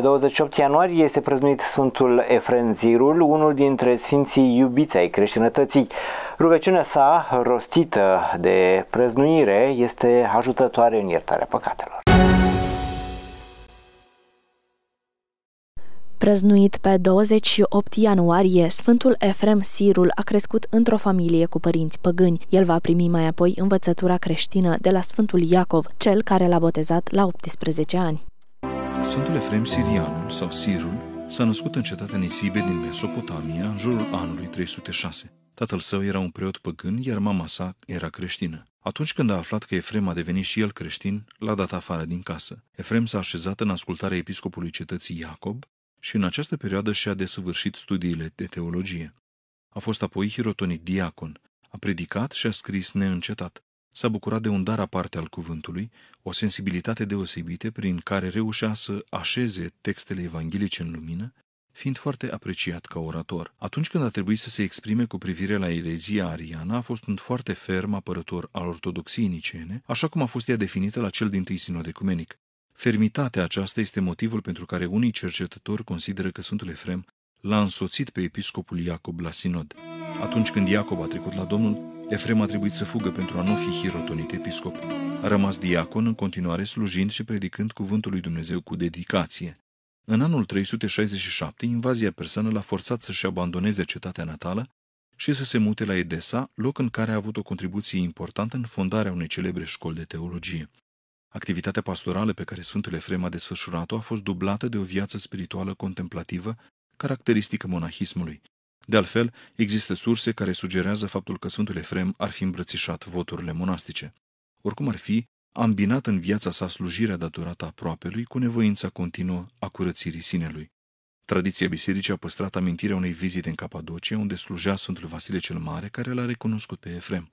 Pe 28 ianuarie este prăznuit Sfântul Efren Zirul, unul dintre sfinții iubiți ai creștinătății. Rugăciunea sa, rostită de prăznuire, este ajutătoare în iertarea păcatelor. Prăznuit pe 28 ianuarie, Sfântul Efrem Sirul a crescut într-o familie cu părinți păgâni. El va primi mai apoi învățătura creștină de la Sfântul Iacov, cel care l-a botezat la 18 ani. Sfântul Efrem Sirianul sau Sirul s-a născut în cetatea Nisibe din Mesopotamia în jurul anului 306. Tatăl său era un preot păgân, iar mama sa era creștină. Atunci când a aflat că Efrem a devenit și el creștin, l-a dat afară din casă. Efrem s-a așezat în ascultarea episcopului cetății Iacob și în această perioadă și-a desăvârșit studiile de teologie. A fost apoi hirotonit diacon, a predicat și a scris neîncetat s-a bucurat de un dar aparte al cuvântului, o sensibilitate deosebită prin care reușea să așeze textele evanghelice în lumină, fiind foarte apreciat ca orator. Atunci când a trebuit să se exprime cu privire la erezia ariană, a fost un foarte ferm apărător al ortodoxiei nicene, așa cum a fost ea definită la cel din tâi sinod ecumenic. Fermitatea aceasta este motivul pentru care unii cercetători consideră că Sfântul Efrem l-a însoțit pe episcopul Iacob la sinod. Atunci când Iacob a trecut la Domnul, Efrem a trebuit să fugă pentru a nu fi hirotonit episcop. A rămas diacon în continuare slujind și predicând cuvântul lui Dumnezeu cu dedicație. În anul 367, invazia persană l-a forțat să-și abandoneze cetatea natală și să se mute la Edesa, loc în care a avut o contribuție importantă în fondarea unei celebre școli de teologie. Activitatea pastorală pe care Sfântul Efrem a desfășurat-o a fost dublată de o viață spirituală contemplativă, caracteristică monahismului. De altfel, există surse care sugerează faptul că Sfântul Efrem ar fi îmbrățișat voturile monastice. Oricum ar fi, ambinat în viața sa slujirea datorată aproapelui cu nevoința continuă a curățirii sinelui. Tradiția bisericii a păstrat amintirea unei vizite în Capadocie, unde slujea Sfântul Vasile cel Mare, care l-a recunoscut pe Efrem.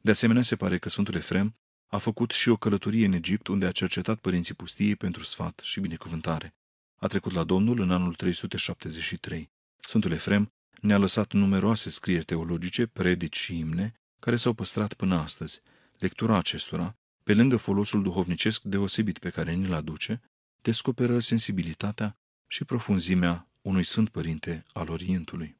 De asemenea, se pare că Sfântul Efrem a făcut și o călătorie în Egipt, unde a cercetat părinții pustiei pentru sfat și binecuvântare. A trecut la Domnul în anul 373. Sfântul Efrem ne-a lăsat numeroase scrieri teologice, predici și imne, care s-au păstrat până astăzi. Lectura acestora, pe lângă folosul duhovnicesc deosebit pe care ni-l aduce, descoperă sensibilitatea și profunzimea unui Sfânt Părinte al Orientului.